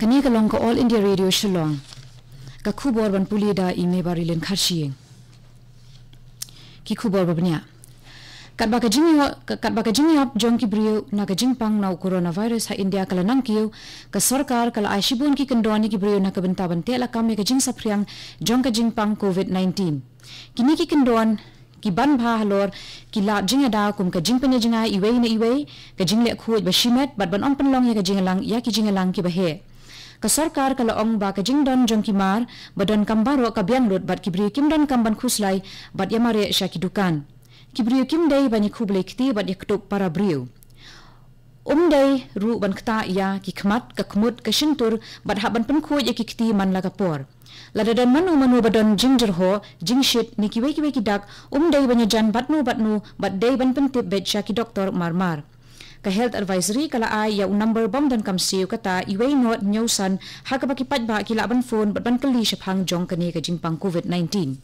กันนี้ก็ลองก็ All India Radio ชลองก็คู่บอร์บันปุลีดาอีเมบาริเลนคาชียงกี่คู่บอร์บันเนี่ยกัดบากจิงยกัดบากจิงยับจงกิบริวนักจิงปังนาวโคโรนาไวรัสให้อินเดียกลนังคิวกับสรการกับไอชิบุนกีกันดอนีกิบริวนักบันตาบันเทลคามีกจิงสัพเรียงจงกจิงปังโควิด -19 กินี่กีกันดอนกีบันบาฮลอร์กีลาจิงยาดาวคุมกจิงปัญญาจิงไออีเวยในอีเวยกจิงเล็กคูดบัชิเมตบัดบันอ่องปนลองยากจิงลังยากิจิงลังกีบะเฮ ka sarkar ka ong ba ka jingdon jongkimar badon kambaro ka biang lut bat kibriu kimdon kamban khuslai bat yamare syaki dukan Kibriu kimdei bani ya khubli kiti bat yaktuk para briu umdei ru ban kta ya ki khmat ka khmut ka shintur bat ha ban pen khu ye ya ki kiti man laga por ladadan manu manu badon jingjer ho jingshit ni ki weki weki dak umdei bani ya jan batnu batnu bat dei ban pen tip bet syaki doktor marmar ka health advisory kala ai ya number bomb dan kam siu kata iwei not nyosan hakaba ki patba ki laban phone but ban kali shaphang jong kani ka jingpang covid 19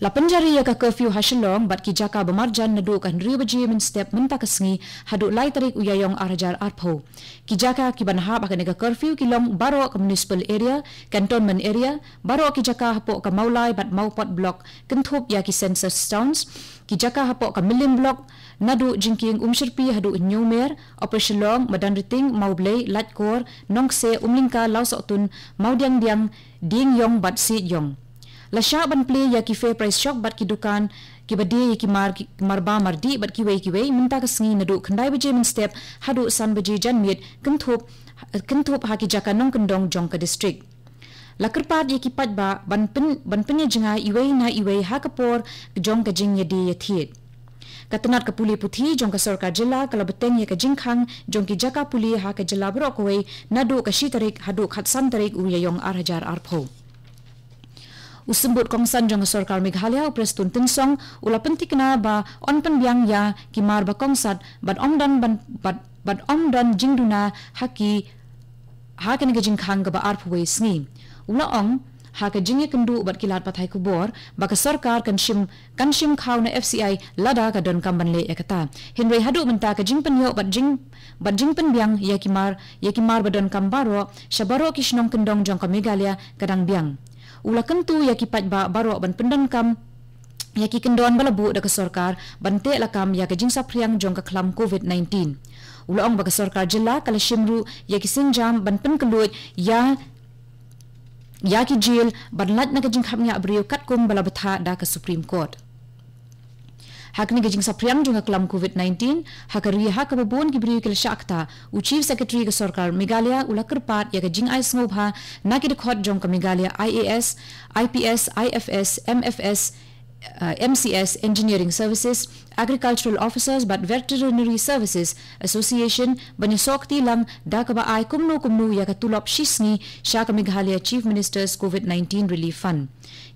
La penjari ya ka curfew hasilong bat ki jaka bemarjan nadu kan riu baji min step menta kesengi hadu lai tarik uyayong arajar arpo. Ki jaka ki banha bakan ka curfew ki long baro ke municipal area, cantonment area, barok ki jaka hapo ke maulai bat maupot blok kentup ya ki census towns, ki jaka hapo ke million blok, nadu jingking umshirpi hadu nyumer opeshlong madanriting maublei latkor nongse umlingka lausotun maudyang diang ding yong bat si yong la sha ban play ya ki fe price shock bat ki dukan ki badi ki mar ki marba mardi bat ki wei ki wei minta ka singi nadu khandai bije min step hadu san bije jan mit kenthup kenthup ha ki jaka nong kendong jong ka district lakrpat ye ki pat ba ban pen ban pen ye jinga na iway hakapor ka por ye di ye katungat ke puli puthi jong ka sorka jilla kalabteng ye ka jingkhang jong ki jaka puli ha ke jilla bro ko wei nadu ka shi tarik hadu khat san tarik u yong ar hajar ar pho usumbut kongsan jong sorkar meghalaya prestun ula pentikna ba onpen biang ya ki mar ba kongsat ban omdan bad bad bat omdan jingduna haki ha ka ha ne ke jingkhang ba ar pho wei sngi ula ong hake jingye kendu bat kilat patai kubor baka sarkar kanshim kanshim khau na FCI lada ka don kamban le ekata ya hinre hadu menta ka jing penyo bat jing bat jing pen biang yakimar yakimar badon kambaro shabaro kishnong kendong jong ka megalia kadang biang ula kentu yakipat ba baro ban pendon kam yaki kendon balabu da ka sarkar la kam yak jing sapriang jong ka klam covid 19 Ulang baga sorkar jela kala shimru yaki sinjam ban pen ya Yaki jil badlat na kajing khapnya abriyo kat kum bala betha da ka Supreme Court. Hakni kajing sapriang junga kelam COVID-19, hakari ya hak kababon ki briyo kila syakta, u Chief Secretary ka Sorkar Megalia ula kerpat ya kajing ay sengobha na kida khot jong ka Megalia IAS, IPS, IFS, MFS, MFS, uh, MCS Engineering Services, Agricultural Officers but Veterinary Services Association, Banyasokti Lang, Dakaba Ay Kumno Kumno Yakatulop Shisni, Shaka Meghalaya Chief Minister's COVID-19 Relief Fund.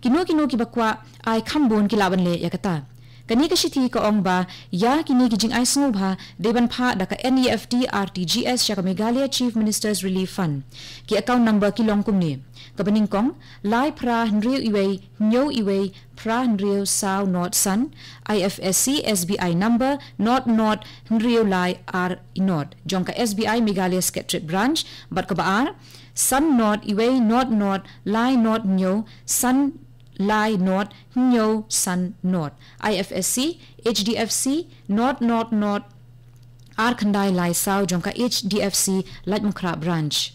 Kinu Kinu Kibakwa Ay Kambun Kilabanle Yakata. kani ka shithi ka ong ba ya kini ki jing ai sngu ba deban pha da ka NEFT RTGS shaka Meghalaya Chief Minister's Relief Fund ki account number ki long kum ni ka baning kong lai pra nriu iwe nyo iwe pra nriu sao not sun IFSC SBI number not not nriu lai r not jong ka SBI Meghalaya Secretariat branch but ka ba ar sun not iwe not not lai not nyo sun Lai North Nyo Sun North IFSC HDFC North North North Arkandai Lai South Jongka HDFC Lightmukra Branch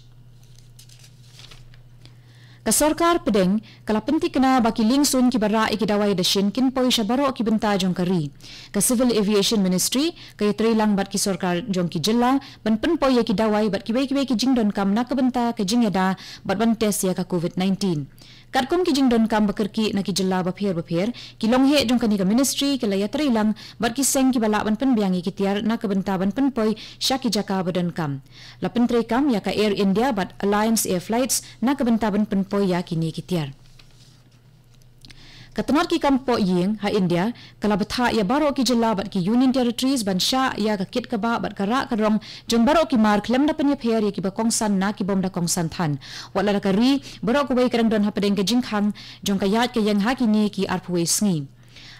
Da sorkar pedeng, kalau penti kena baki lingsun ki bara iki dawai da shin kin pawi shabaro ki benta jong kari. Ka Civil Aviation Ministry, kaya terilang bat ki sorkar jong ki jela, ban pen pawi iki e dawai bat ki baiki baiki jing don kam nak ka benta ka jing eda bat ban test ya ka COVID-19. Kat ki jing don kam bakirki na ki jela bapir bapir, ki long hek jong kani ka ministry, kala ya terilang bat ki seng ki balak ban pen biangi e ki tiar nak ka benta ban pen pawi sya ki jaka badan kam. La terikam ya ka Air India bat Alliance Air Flights na ka benta ban pen pawi ya kini kitiar. Katanar ki kampo ying ha India kalau batha ya baru ki jilla bat ki union territories ban sha ya ka kit ka ba bat ka ra ka rong jom baro ki mark lem da panya phear ki ba kong san na ki bom da kong san than wala ka ri baro ko bai karang don ha padeng ka jing khang jom ka yat yang ha ki ki arpu sngi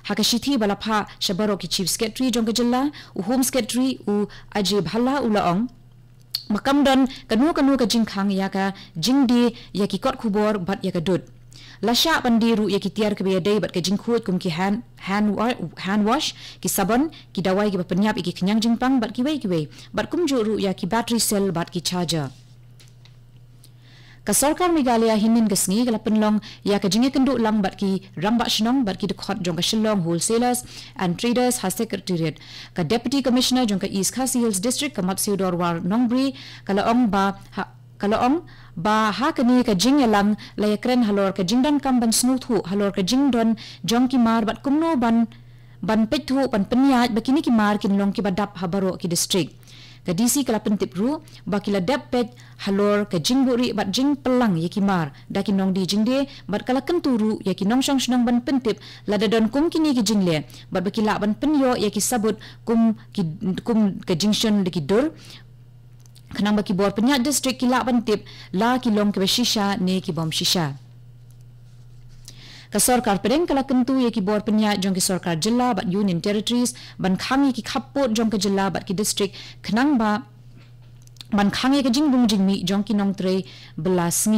ha ka shithi ki chief secretary jom jilla u home secretary u ajib halla ulaong makam dan kanu kanu ka jing khang ya ka jing di ya ki kot khubor bat ya ka dut lasha pandiru ya ki tiar ke be dei bat ka jing khuat kum ki han hand wash hand wash ki sabon ki dawai ki penyap ki kenyang jing pang bat ki wei ki wei bat kum juru ya ki battery cell bat ki charger Kasorkar sarkar megalia hinin ga sngi ga ya ka jingi kendu lang bat ki ramba shinong bat ki de khot jong ka shillong wholesalers and traders has secretariat ka deputy commissioner jong ka east khasi hills district ka mapsi dor nongbri ka ong ba ha kalau ong ba ha kini ka jing elang la yakren halor ka jingdon kam ban snuthu halor ka jingdon jong ki mar bat kumno ban ban pethu ban penyaj bakini ki mar kin long ki badap habaro ki district ke DC ke lapan tip ru bakila dapet halor ke jing buri bat jing pelang ya kimar da nong di jing de bat kala kenturu ya kinong syang syang ban pentip lada don kum kini ke jing le bat bakila ban penyo ya sabut kum ki kum ke jing syon de ki dur kenang baki bor penyat district kilak tip la kilong ke shisha ne ki bom shisha ka sarkar pereng kala kentu ye ki bor panya jong ki sarkar jilla ba union territories ban khangi ki khappo jom ki jilla ba ki district khnang ba ban khangi ki jingbung jingmi jong ki nong tre belas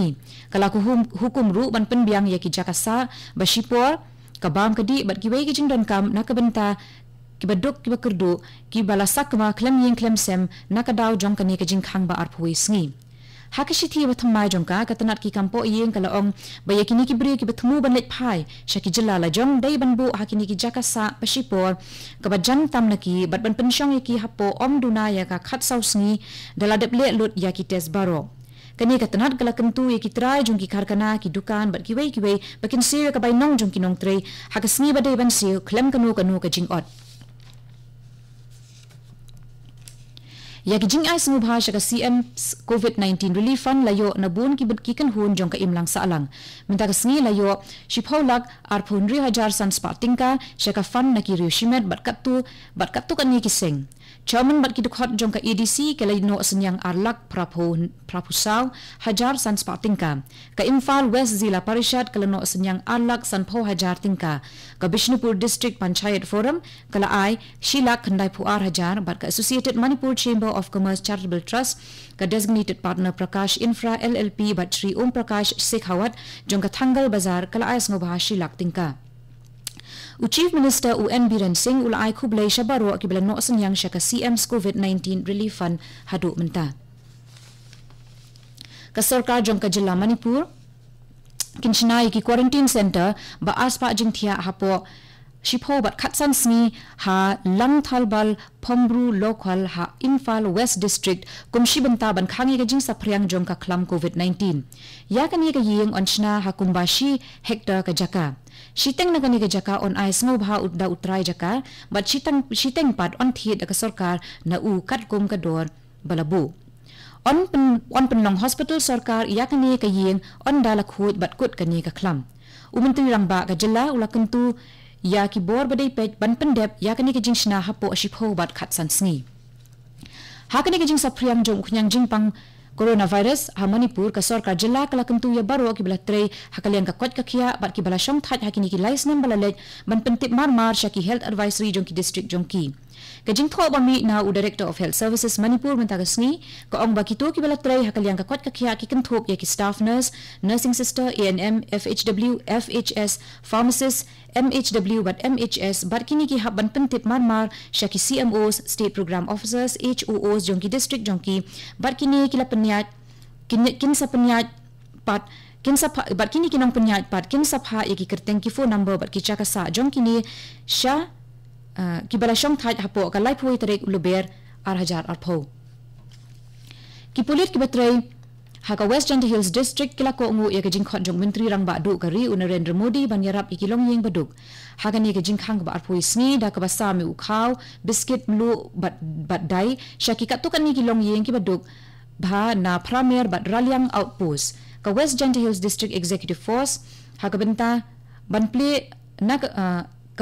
kala ku hum, hukum ru ban pen biang ye ki jakasa ba shipor ka bam kadi ba ki wei ki jing don kam na ka benta ki dok ki ba kerdu ki bala sakma klem yin klem sem na ka daw jong ka ne khang ba arpu wei hakishi thi bathum mai jong ka katnat ki kampo yeng kala ong ba yakini ki briyo ki bathmu ban lek phai shaki jilla la jong dai banbu hakini ki jaka sa pashi por ka ba jan tam na ki bat ban pension ki hapo om duna ya ka khat sau sni dala de ple lut yakki tes baro kani katnat kala kentu yakki trai jong ki kharkana ki dukan bat ki wei ki wei bakin siwe ka bai nong jong ki nong trei hakasni ba dai ban siu klem kanu kanu ka jing ot Yagi jing ay sumubha siya ka CM COVID-19 Relief Fund layo na buon kibad kikan hun jong ka imlang saalang, alang. Minta ka sengi layo si Paulak ar pun rihajar san spating ka fund na kiriyo shimet bat katu bat katu ka ni kiseng. Chairman bat ki dukhat jong ka EDC ke lai no senyang arlak prapo prapusau hajar san spa tingka ka Imphal West Zila Parishad ke no senyang arlak san pho hajar tingka ka Bishnupur District Panchayat Forum ke la ai Sheila Khandai Puar hajar bat ka Associated Manipur Chamber of Commerce Charitable Trust ke designated partner Prakash Infra LLP bat Sri Om Prakash Sekhawat jong Thangal Bazar ke la ai smobha Sheila tingka Chief Minister UN Biren Singh ulai kublai syabaro kibala no yang syaka CM's COVID-19 Relief Fund hadu menta. Kasarka jangka jela Manipur, kinshinai ki quarantine center ba aspa jing tia hapo shipho bat khatsan sni ha langthalbal phombru local ha infal west district kumshi banta ban khangi ga jing sapriang jong ka klam covid 19 yakani ga yeng onchna ha kumbashi hector ka jaka Siteng naga nige jaka on ais ngau bha udah utrai jaka, bat siteng siteng pad on thiet dek sorkar na u kat gom kador balabu. On pen on pen nong hospital sorkar iya kani kayeng on dalak hud but kut kani kaklam. ba rangba kajela ulah kentu ya ki bor badai pet ban pendep ya kani kajing shna hapo asipho bat kat san sngi. Hakani kajing sapriang jom kunyang jing pang Corona virus ha Manipur ka sorkar jilla kala kamtu ya baro ki bala trei hakalian ka kwat ka khia bat ki bala shong thaj hakini ki license nam bala le ban pentip mar mar shaki health advisory jong ki district jong ki Kajing tua bami na u director of health services Manipur minta kesni ko ang baki tu kibala trai hakal yang kakuat kaki aki kentuk yaki staff nurse, nursing sister, ANM, FHW, FHS, pharmacist, MHW but MHS but kini ki haban pentip man mar syaki CMOs, state program officers, HOOs, jongki district jongki but kini kila penyat kin sa penyat pat kin sa pat kini kinang penyat pat kin sa pa yaki kerteng kifo number but kicaka sa jongki ni syah ki balashong thaj hapo ka life hoy tarik uluber ar hajar ar pho ki polir ki batrai ha ka western hills district kila ko ngu yak jing khon jong mintri rang ba du kari unarendra modi ban yarap ikilong yeng baduk ha ga ni ga jing khang ba ar pho isni da ka basa mi u khaw biscuit lu bat bat dai shaki ka to kan ni kilong yeng ki baduk bha na premier bat raliang outpost ka west jante hills district executive force ha ka banta ban ple na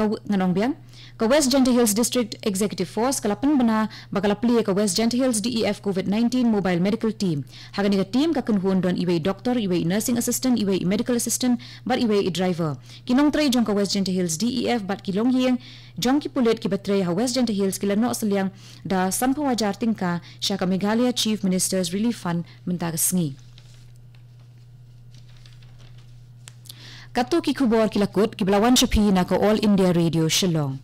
ke ngadong biang ke West Gentle Hills District Executive Force kalapan bana bakal apply ke West Gentle Hills DEF COVID-19 Mobile Medical Team. Hagan ke team ka kenhun don iwe doctor, iwe nursing assistant, iwe medical assistant, bar iwe driver. Kinong tray jong ke West Gentle Hills DEF bat kilong yang jong ki pulit ki betre ha West Gentle Hills kila no asliang da sampo wajar tingka syaka Meghalaya Chief Minister's Relief Fund mentagasngi. sengi. katuki kubor kila kut kibla wan shapina ko all india radio shillong